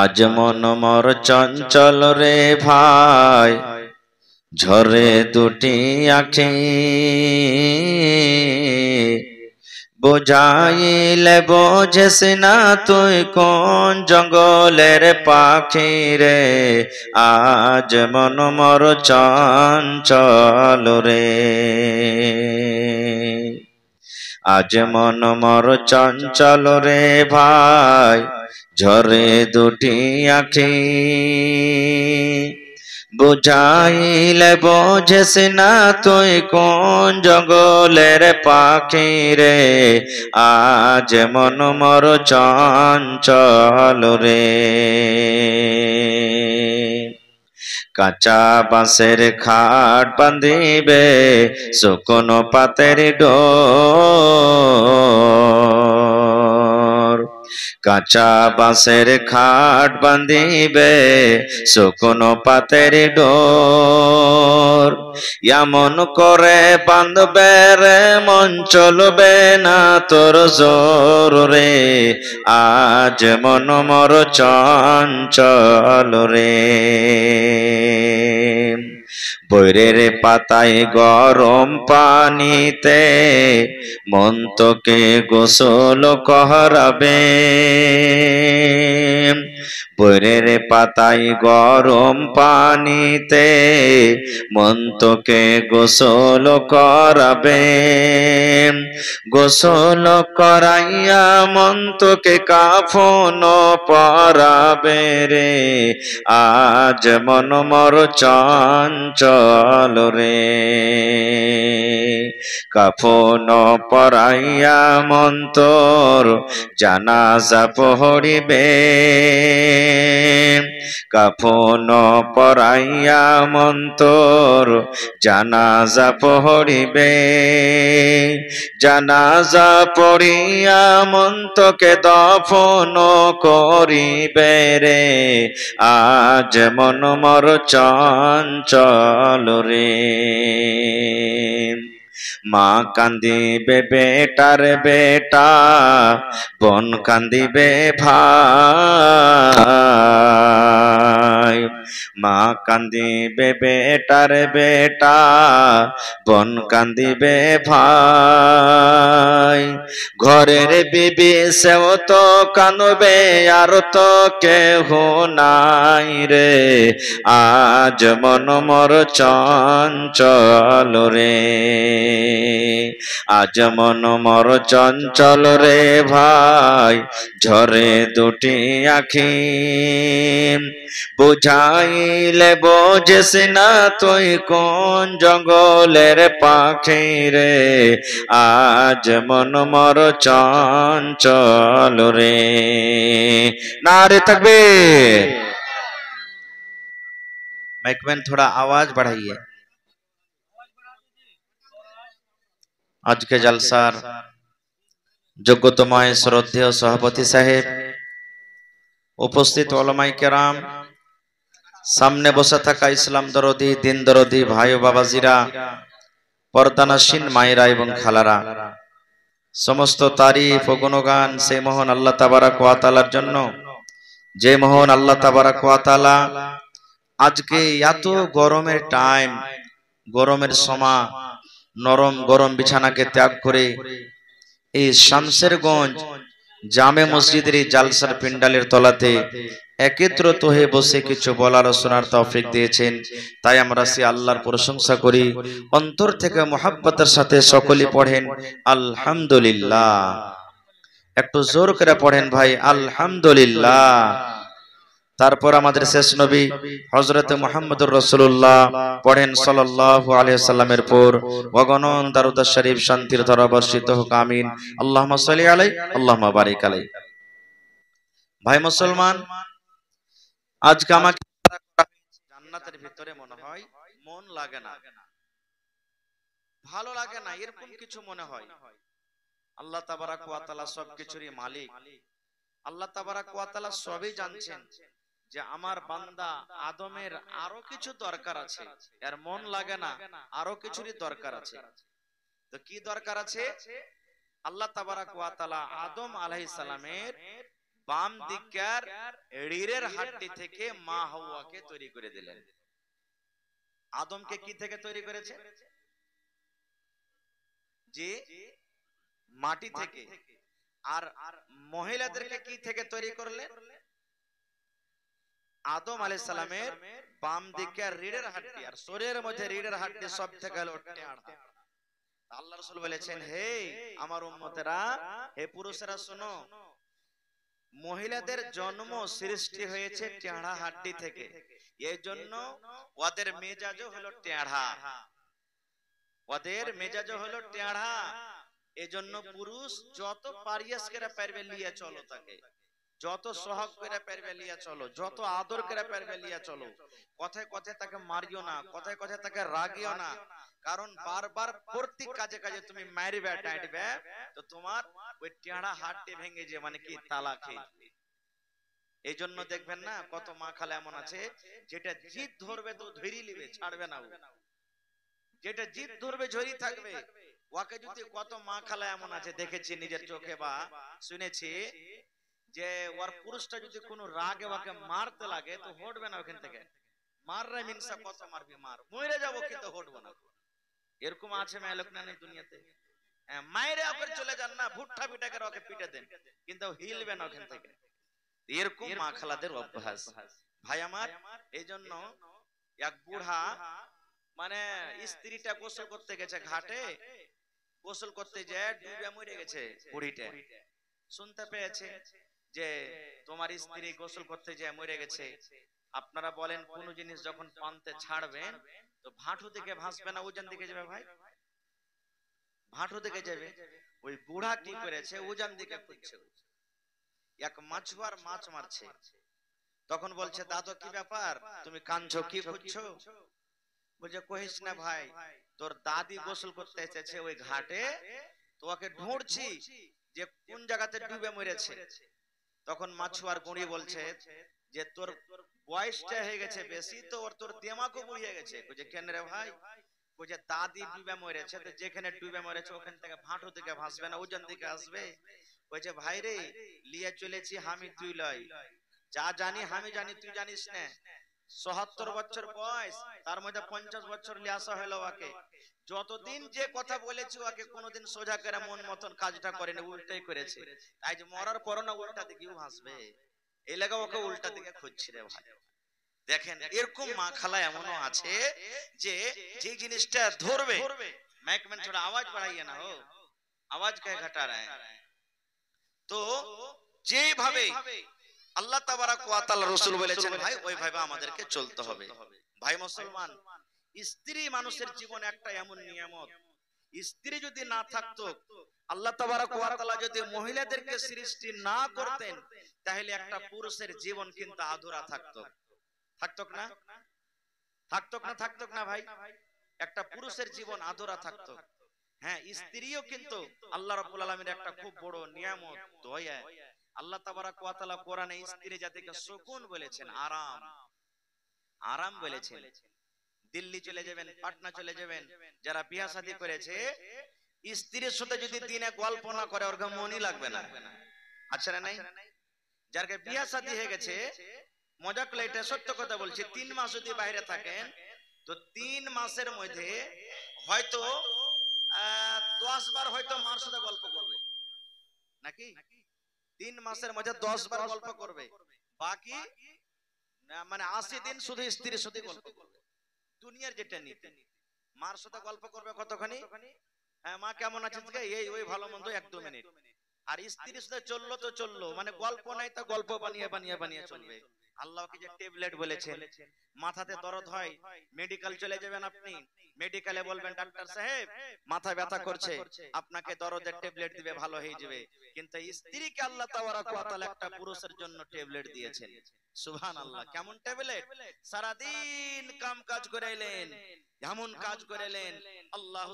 আজ মন মর চঞ্চল রে ভাই ঝরে দুটি আখি বোঝাইলে বোঝেস না তুই কোন জঙ্গলের পাখি রে আজ মন মর চঞ্চল রে আজ মন মর চঞ্চল রে ভাই ঝরে দুটি আঠি বুঝাইলে বোঝেস না তুই কোন জঙ্গলের পাখি রে আজ মন মর চঞ্চল রে কাঁচা বাঁশের খাট বাঁধিবে শুকনো পাতের ডো কাঁচা বাঁশের খাট বাঁধিবে শুকনো পাতের ডোর এমন করে বাঁধবে রে মন চলবে না তোর জোর রে আজ মন মর চঞ্চল রে বৈরের পাতায় গরম পানিতে মন্তকে গোসল করাবে পরের পাতায় গরম পানিতে মন্তকে গোসল করাবে গোসল করাইয়া মন্তকে কাফন পরাবে রে আজ মন মর চঞ্চল রে কাফন পরাইয়া মন্তর জানাজা পহরিবে কাফন পরাইয়া মন্তর জানাজা পহরিবে জানাজা পড়িয়া মন্তকে দফন করিবে রে আজ মন মর চঞ্চল রে মা কান্দিবে বেটার বেটা কান্দি কান্দিবে ভা মা কান্দিবে বেটার বেটা বোন কান্দিবে ভাই ঘরের বিবি সেও তো কানবে আর তো কেহ নাই রে আজ মন মর চঞ্চল রে আজ মন মর চঞ্চল রে ভাই ঝরে দুটি আখি বুঝাই চাইলে বোঝেস না তুই কোন জঙ্গলের পাখি রে আজ মন মর চঞ্চল রে না রে থাকবে मैकमैन थोड़ा आवाज बढ़ाइए आज के जलसार যোগ্যতময় শ্রদ্ধেয় সভাপতি সাহেব উপস্থিত ওলামাই কেরাম সামনে বসে থাকা ইসলাম দরদি দিন দরদি ভাই ও বাবাজিরা পর্দানাসীন মায়েরা এবং খালারা সমস্ত তারিফ ও গুণগান সে মোহন আল্লাহ তাবারা কোয়াতালার জন্য যে মোহন আল্লাহ তাবারা কোয়াতালা আজকে এত গরমের টাইম গরমের সমা নরম গরম বিছানাকে ত্যাগ করে এই শামসেরগঞ্জ জামে মসজিদের এই জালসার পিন্ডালের তলাতে একত্রত হয়ে বসে কিছু বলার শোনার তৌফিক দিয়েছেন তাই আমরা সে আল্লাহর প্রশংসা করি অন্তর থেকে মোহাব্বতের সাথে সকলে পড়েন আলহামদুলিল্লাহ একটু জোর করে পড়েন ভাই আলহামদুলিল্লাহ তারপর আমাদের শেষ নবী হজরত মোহাম্মদুর রসুল্লাহ পড়েন সাল্লাহু আলিয়াল্লামের পর অগণন দারুদ শরীফ শান্তির ধরা বর্ষিত হোক আমিন আল্লাহ সালি আলাই আল্লাহ বারিক আলাই ভাই মুসলমান আজকে আমাকে জান্নাতের ভিতরে মনে হয় মন লাগে না ভালো লাগে না এরকম কিছু মনে হয় আল্লাহ তাবারাক সবকিছুরই মালিক আল্লাহ তাবারাক সবই জানছেন যে আমার বান্দা আদমের আরো কিছু দরকার আছে এর মন লাগে না আরো কিছুরই দরকার আছে তো কি দরকার আছে আল্লাহ তাবারাক ওয়া আদম আলাইহিস বাম দিকার রিরের হাটটি থেকে মা হাওয়াকে তৈরি করে দিলেন আদমকে কি থেকে তৈরি করেছে যে মাটি থেকে আর মহিলাদেরকে কি থেকে তৈরি করলে আদম আলাই সালামের বাম দিকে রিডের হাটটি আর শরীরের মধ্যে রিডের হাটটি সব থেকে হলো আল্লাহ রসুল বলেছেন হে আমার উম্মতেরা হে পুরুষেরা শোনো মহিলাদের জন্ম সৃষ্টি হয়েছে টেঁড়া হাড্ডি থেকে এই জন্য ওদের মেজাজও হলো টেঁড়া ওদের মেজাজও হলো টেঁড়া জন্য পুরুষ যত পারিয়াস করে পারবে লিয়া চলো তাকে যত সহগ করে পারবে লিয়া চলো যত আদর করে পারবে লিয়া চলো কথায় কথায় তাকে মারিও না কথায় কথায় তাকে রাগিও না কারণ বারবার প্রত্যেক কাজে কাজে তুমি হ্যাঁ? হ্যাঁ? মারবে ডাঁটবে তো তোমার ওই টেঁড়া হাড়টি ভেঙে যে মানে কি তালা খেয়ে এই জন্য দেখবেন না কত মা খালা এমন আছে যেটা জিদ ধরবে তো ধরি নিবে ছাড়বে না যেটা জিদ ধরবে ঝরি থাকবে ওকে যদি কত মা খালা এমন আছে দেখেছি নিজের চোখে বা শুনেছি যে ওর পুরুষটা যদি কোনো রাগে ওকে মারতে লাগে তো হটবে না ওখান থেকে মাররা মিনসা কত মারবি মার মরে যাবো কিন্তু হটবো না এরকম আছে মেয়ে লোক না দুনিয়াতে হ্যাঁ, মায়েরা ওকে চলে যান না ভুট্টা পিটাকে ওকে পিটে দেন কিন্তু হিলবে না ওখান থেকে এরকম মা খালাদের অভ্যাস ভাই আমার এই জন্য এক বুড়া মানে, মানে স্ত্রীটা গোসল করতে গেছে ঘাটে গোসল করতে যায় ডুবে মরে গেছে বুড়িটা শুনতে পেয়েছে যে তোমার স্ত্রী গোসল করতে যায় মরে গেছে আপনারা বলেন কোন জিনিস যখন পান্তে ছাড়বেন তো ভাঁটু থেকে ভাসবে না ওজন দিকে যাবে ভাই ভাঁটু থেকে যাবে ওই বুড়া কি করেছে ওজন দিকে খুঁজছে এক মাছুয়ার মাছ মারছে তখন বলছে দাদু কি ব্যাপার তুমি কাঁদছো কি খুঁজছো বলছে কহিস না ভাই তোর দাদি গোসল করতে এসেছে ওই ঘাটে তোকে ঢুঁড়ছি যে কোন জায়গাতে ডুবে মরেছে তখন মাছুয়ার গুঁড়ি বলছে যে তোর বয়সটা হয়ে গেছে বেশি তো ওর তোর দেমাকও বুঝে গেছে যে কেন রে ভাই যে দাদি ডুবে মরেছে তো যেখানে ডুবে মরেছে ওখান থেকে ভাঁটো থেকে ভাসবে না ওজন দিকে আসবে বলছে ভাই রে লিয়ে চলেছি আমি তুই লই যা জানি আমি জানি তুই জানিস না সহাত্তর বছর বয়স তার মধ্যে পঞ্চাশ বছর নিয়ে আসা হলো ওকে যতদিন যে কথা বলেছি ওকে কোনোদিন সোজা করে মন মতন কাজটা করেনি উল্টাই করেছে তাই যে মরার পর না উল্টা দিকেও হাসবে এলাকা ওকে উল্টা দিকে খুঁজছি রে ভাই দেখেন এরকম মা খালা এমনও আছে যে যে জিনিসটা ধরবে ম্যাকম্যান ছোট আওয়াজ বাড়াইয়া না ও আওয়াজ কে ঘাটা রায় তো যেভাবে আল্লাহ তাবারাক ওয়া তাআলা রাসূল বলেছেন ভাই ওইভাবে আমাদেরকে চলতে হবে ভাই মুসলমান স্ত্রী মানুষের জীবন একটা এমন নিয়ামত স্ত্রী যদি না থাকতো আল্লাহ তালা যদি মহিলাদেরকে সৃষ্টি না করতেন তাহলে একটা পুরুষের জীবন কিন্তু আধুরা থাকতো থাকতো না থাকতো না থাকতো না ভাই একটা পুরুষের জীবন আধুরা থাকতো হ্যাঁ, হ্যাঁ স্ত্রীও কিন্তু আল্লাহ রাব্বুল আলামিনের একটা খুব বড় নিয়ামত দয়া আল্লাহ তাবারা কোয়াতালা কোরআনে স্ত্রী জাতিকে শকুন বলেছেন আরাম আরাম বলেছেন দিল্লি চলে যাবেন পাটনা চলে যাবেন যারা বিয়া শাদী করেছে স্ত্রীর সাথে যদি দিনে গল্প না করে ওর মনই লাগবে না আচ্ছা না নাই যার বিয়া শাদী হয়ে গেছে মজা করলে এটা সত্য কথা বলছি তিন মাস যদি বাইরে থাকেন তো তিন মাসের মধ্যে হয়তো দশ বার হয়তো মার সাথে গল্প করবে নাকি তিন মাসের মধ্যে দশ বার গল্প করবে বাকি মানে আশি মানে দিন শুধু স্ত্রীর সাথে গল্প করবে দুনিয়ার যেটা নীতি মার সাথে গল্প করবে কতখানি হ্যাঁ মা হ্যাঁ, কেমন আছেন এই ওই ভালো মন্দ এক দু মিনিট আর স্ত্রীর সাথে চললো তো চললো মানে, মানে গল্প নাই তো গল্প বানিয়ে বানিয়ে বানিয়ে চলবে আল্লাহকে যে ট্যাবলেট বলেছেন মাথাতে দরদ হয় মেডিকেল চলে যাবেন আপনি মেডিকেলে বলবেন ডাক্তার সাহেব মাথা ব্যথা করছে আপনাকে দরদের ট্যাবলেট দিবে ভালো হয়ে যাবে কিন্তু স্ত্রীকে আল্লাহ তাআলা একটা পুরুষের জন্য ট্যাবলেট দিয়েছেন সুহান আল্লাহ কেমন ট্যাবলেট সারাদিন কাম কাজ করাইলেন এমন কাজ করেলেন আল্লাহ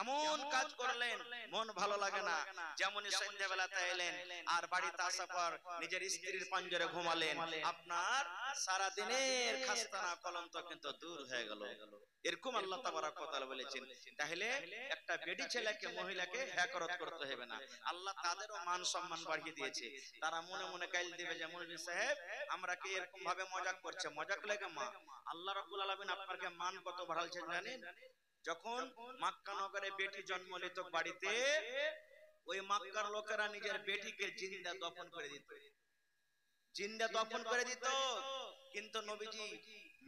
এমন কাজ করলেন মন ভালো লাগে না যেমন সন্ধ্যাবেলাতে এলেন আর বাড়িতে পর নিজের স্ত্রীর পাঞ্জরে ঘুমালেন আপনার সারাদিনের খাস্তানা কলন্ত কিন্তু দূর হয়ে গেল এরকম আল্লাহ তাবারা কথা বলেছেন তাহলে একটা বেডি ছেলেকে মহিলাকে হেকরত করতে হবে না আল্লাহ তাদেরও মান সম্মান বাড়িয়ে দিয়েছে তারা মনে মনে কাইল দিবে যে মৌলভী সাহেব আমরা কি এরকম ভাবে মজাক করছে মজাক লাগে মা আল্লাহ রাব্বুল আলামিন আপনাকে মান কত বাড়ালছেন জানেন যখন মক্কা নগরে বেটি জন্ম নিত বাড়িতে ওই মক্কার লোকেরা নিজের বেটিকে জিন্দা দফন করে দিত জিন্দা দফন করে দিত কিন্তু নবীজি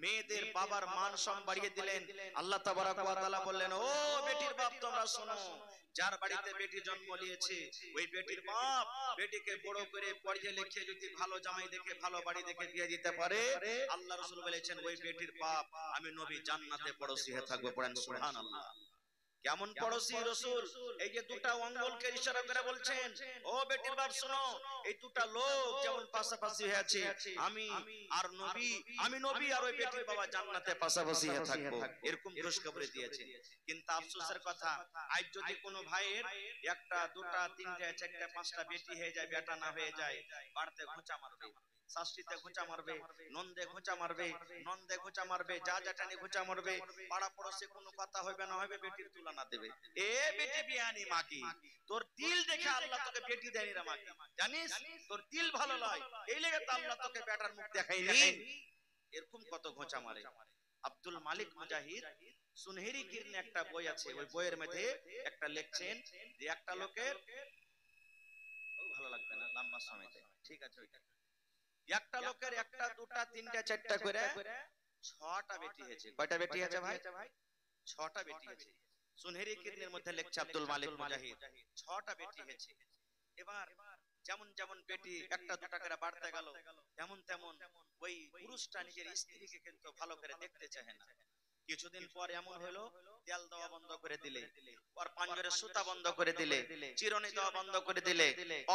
মেয়েদের বাবার মান সম বাড়িয়ে দিলেন আল্লাহ তাবারাকালা বললেন ও বেটির বাপ তোমরা শোনো যার বাড়িতে বেটি জন্ম নিয়েছে ওই বেটির বাপ বেটিকে বড় করে পড়িয়ে লিখে যদি ভালো জামাই দেখে ভালো বাড়ি দেখে দিয়ে দিতে পারে আল্লাহ রসুল বলেছেন ওই বেটির বাপ আমি নবী জান্নাতে পড়োশি হয়ে থাকবো পড়েন সুহান আল্লাহ কেমন পড়োশি রসুল এই যে দুটা অঙ্গলকে ইশারা করে বলছেন ও বেটির বাপ শোনো এই দুটা লোক যেমন পাশাপাশি হয়েছে আমি আর নবী আমি নবী আর ওই বেটির বাবা জান্নাতে পাশাপাশি হয়ে থাকবো এরকম খুশখবরি দিয়েছে কিন্তু আফসোসের কথা আজ যদি কোনো ভাইয়ের একটা দুটা তিনটা চারটা পাঁচটা বেটি হয়ে যায় বেটা না হয়ে যায় বাড়তে ঘুচা মারবে শাস্তিতে মারবে নন্দে মারবে নন্দে মারবে যা মারবে পাড়া পড়োশে কোনো কথা হবে না হবে বেটির দেবে এ বেটি মাকি তোর দিল দেখে আল্লাহ তোকে বেটি দেয়নি রে মাকি জানিস তোর দিল ভালো নয় এই লেগে তো আল্লাহ তোকে বেটার মুখ দেখাইনি এরকম কত ঘোঁচা মারে আব্দুল মালিক মুজাহিদ সুনহেরি কিরনে একটা বই আছে ওই বইয়ের মধ্যে একটা লিখছেন যে একটা লোকের ভালো লাগবে না লম্বা সময় ঠিক আছে ওইটা একটা লোকের একটা দুটা তিনটা চারটা করে ছটা বেটি হয়েছে কয়টা বেটি আছে ভাই ছটা বেটি আছে সুনহেরি কিরনের মধ্যে লেখছে আব্দুল মালিক মুজাহিদ ছটা বেটি হয়েছে এবার যেমন যেমন বেটি একটা দুটা করে বাড়তে গেল তেমন তেমন ওই পুরুষটা নিজের স্ত্রীকে কিন্তু ভালো করে দেখতে চায় না কিছুদিন পর এমন হলো তেল দেওয়া বন্ধ করে দিলে ওর পাঞ্জরে সুতা বন্ধ করে দিলে চিরনি দেওয়া বন্ধ করে দিলে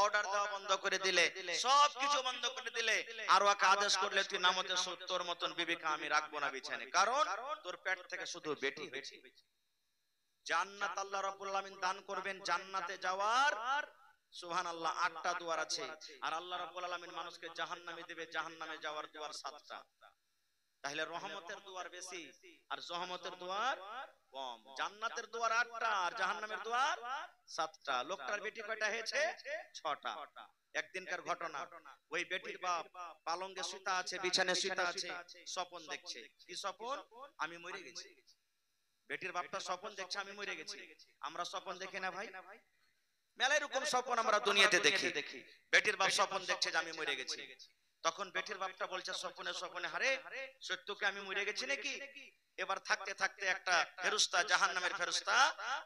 অর্ডার দেওয়া বন্ধ করে দিলে সব কিছু বন্ধ করে দিলে আর ওকে আদেশ করলে তুই নামতে সত্তর মতন বিবেকা আমি রাখবো না বিছানে কারণ তোর পেট থেকে শুধু বেটি হয়েছে জান্নাত আল্লাহ রাব্বুল আলামিন দান করবেন জান্নাতে যাওয়ার সুহান আল্লাহ আটটা দুয়ার আছে আর আল্লাহ রাব্বুল আলামিন মানুষকে জাহান্নামে দেবে জাহান্নামে যাওয়ার দুয়ার সাতটা তাহলে রহমতের দুয়ার বেশি আর জহমতের দুয়ার কম জান্নাতের দুয়ার আটটা আর জাহান্নামের দুয়ার সাতটা লোকটার বেটি কয়টা হয়েছে ছটা একদিনকার ঘটনা ওই বেটির বাপ পালঙ্গে সুতা আছে বিছানে সুতা আছে স্বপন দেখছে কি স্বপন আমি মরে গেছি বেটির বাপটা স্বপন দেখছে আমি মরে গেছি আমরা স্বপন দেখি না ভাই মেলায় রকম স্বপন আমরা দুনিয়াতে দেখি দেখি বেটির বাপ স্বপন দেখছে যে আমি মরে গেছি তখন বেটির বাপটা বলছে স্বপনে স্বপনে হারে সত্যকে আমি মরে গেছি নাকি এবার থাকতে থাকতে একটা ফেরুস্তা জাহান নামের ফেরুস্তা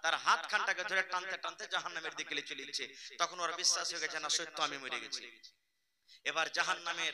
তার হাত খানটাকে ধরে টানতে টানতে জাহান নামের দিকে চলে গেছে তখন ওরা বিশ্বাস হয়ে গেছে না সত্য আমি মরে গেছি এবার জাহান নামের